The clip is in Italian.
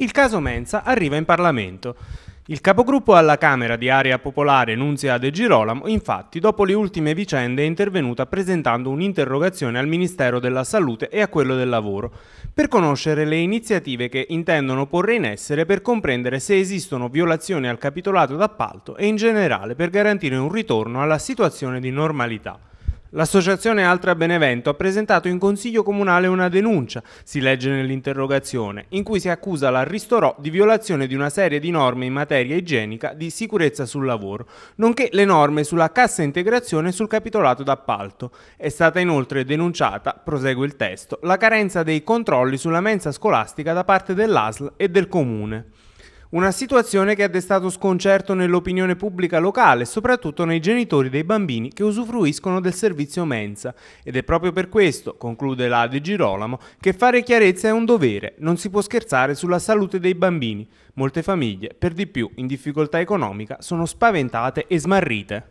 Il caso Mensa arriva in Parlamento. Il capogruppo alla Camera di Area Popolare Nunzia De Girolamo, infatti, dopo le ultime vicende è intervenuta presentando un'interrogazione al Ministero della Salute e a quello del Lavoro per conoscere le iniziative che intendono porre in essere per comprendere se esistono violazioni al capitolato d'appalto e in generale per garantire un ritorno alla situazione di normalità. L'associazione Altra Benevento ha presentato in consiglio comunale una denuncia, si legge nell'interrogazione, in cui si accusa la Ristorò di violazione di una serie di norme in materia igienica di sicurezza sul lavoro, nonché le norme sulla cassa integrazione e sul capitolato d'appalto. È stata inoltre denunciata, prosegue il testo, la carenza dei controlli sulla mensa scolastica da parte dell'ASL e del Comune. Una situazione che ha destato sconcerto nell'opinione pubblica locale soprattutto nei genitori dei bambini che usufruiscono del servizio mensa. Ed è proprio per questo, conclude la De Girolamo, che fare chiarezza è un dovere, non si può scherzare sulla salute dei bambini. Molte famiglie, per di più in difficoltà economica, sono spaventate e smarrite.